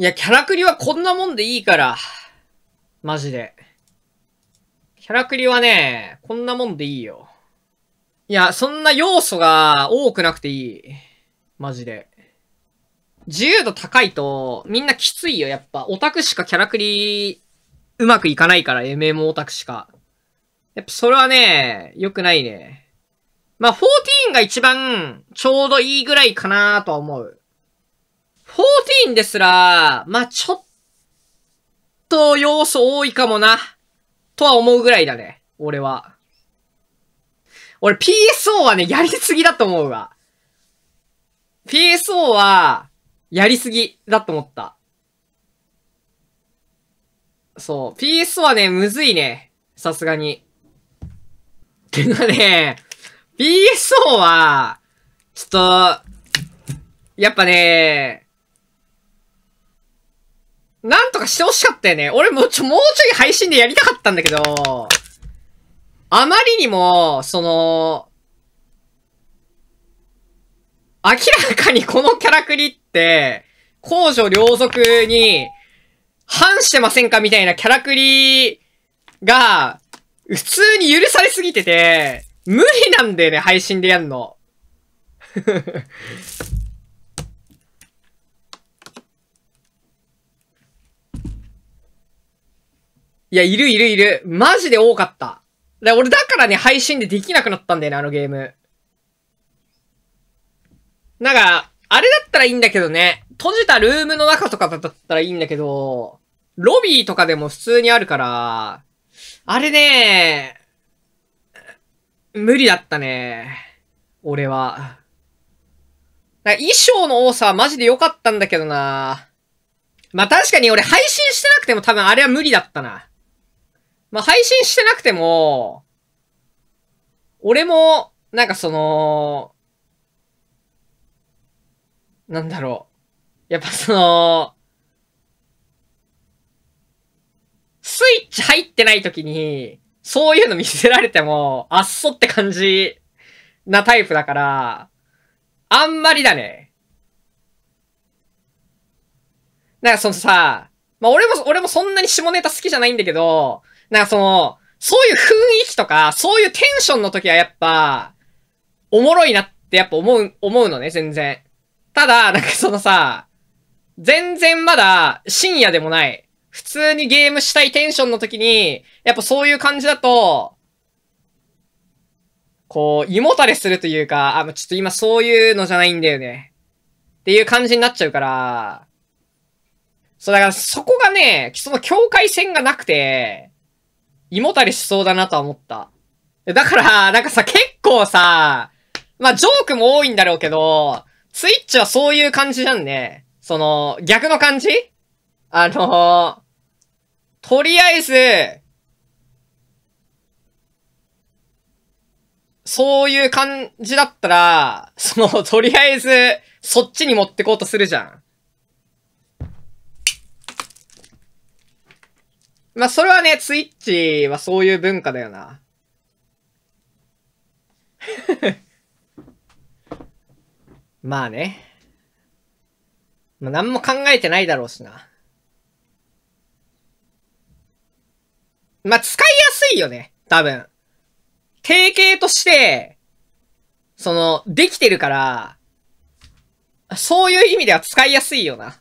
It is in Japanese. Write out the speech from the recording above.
いや、キャラクリはこんなもんでいいから。マジで。キャラクリはね、こんなもんでいいよ。いや、そんな要素が多くなくていい。マジで。自由度高いと、みんなきついよ、やっぱ。オタクしかキャラクリ、うまくいかないから、MM オタクしか。やっぱそれはね、良くないね。まあ、14が一番、ちょうどいいぐらいかなとは思う。ーンですら、まあ、ちょっと要素多いかもな、とは思うぐらいだね。俺は。俺 PSO はね、やりすぎだと思うわ。PSO は、やりすぎだと思った。そう。PSO はね、むずいね。さすがに。てかね、PSO は、ちょっと、やっぱね、なんとかしてほしかったよね。俺もうちょ、もうちょい配信でやりたかったんだけど、あまりにも、その、明らかにこのキャラクリって、公女両族に反してませんかみたいなキャラクリが、普通に許されすぎてて、無理なんだよね、配信でやんの。いや、いるいるいる。マジで多かった。だ俺だからね、配信でできなくなったんだよね、あのゲーム。なんか、あれだったらいいんだけどね。閉じたルームの中とかだったらいいんだけど、ロビーとかでも普通にあるから、あれね、無理だったね。俺は。だ衣装の多さはマジで良かったんだけどな。まあ確かに俺配信してなくても多分あれは無理だったな。まあ、配信してなくても、俺も、なんかその、なんだろう。やっぱその、スイッチ入ってない時に、そういうの見せられても、あっそって感じなタイプだから、あんまりだね。なんかそのさ、まあ、俺も、俺もそんなに下ネタ好きじゃないんだけど、なんかその、そういう雰囲気とか、そういうテンションの時はやっぱ、おもろいなってやっぱ思う、思うのね、全然。ただ、なんかそのさ、全然まだ深夜でもない。普通にゲームしたいテンションの時に、やっぱそういう感じだと、こう、胃もたれするというか、あ、ちょっと今そういうのじゃないんだよね。っていう感じになっちゃうから、そう、だからそこがね、その境界線がなくて、胃もたれしそうだなとは思った。だから、なんかさ、結構さ、まあ、ジョークも多いんだろうけど、ツイッチはそういう感じじゃんね。その、逆の感じあのー、とりあえず、そういう感じだったら、その、とりあえず、そっちに持ってこうとするじゃん。まあ、それはね、ツイッチはそういう文化だよな。まあね。まあ、何も考えてないだろうしな。まあ、使いやすいよね。多分。定型として、その、できてるから、そういう意味では使いやすいよな。